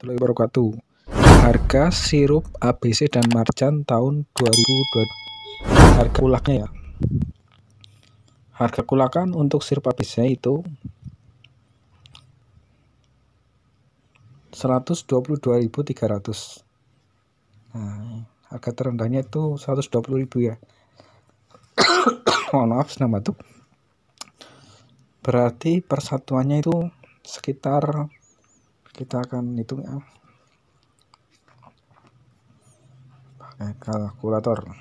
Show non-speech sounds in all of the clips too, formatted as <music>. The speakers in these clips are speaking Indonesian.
warahmatullahi wabarakatuh. Harga sirup ABC dan Marjan tahun 2022. Harga kulaknya ya. Harga kulakan untuk sirup ABC itu 122.300. Nah, harga terendahnya itu 120.000 ya. <coughs> Mohon maaf senang batuk. Berarti persatuannya itu sekitar kita akan hitung ya pakai kalkulator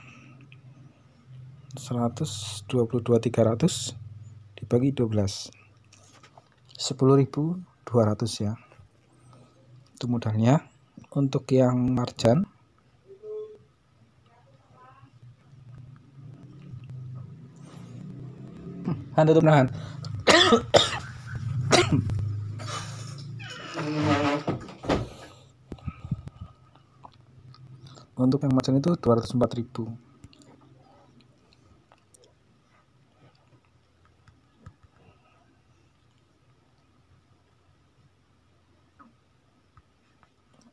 122 300 dibagi 12 10.200 ya itu modalnya untuk yang marjan hmm, Anda tuh menahan untuk yang macan itu 204.000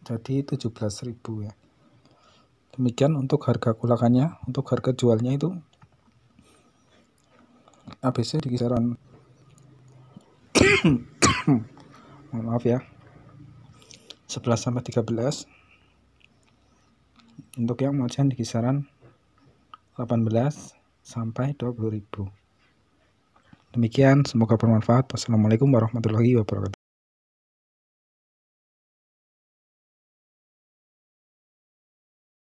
jadi 17.000 ya demikian untuk harga kulakannya untuk harga jualnya itu ABC di kisaran <coughs> maaf ya 11 sampai 13 untuk yang merchant di kisaran 18 sampai 20.000 demikian semoga bermanfaat wassalamualaikum warahmatullahi wabarakatuh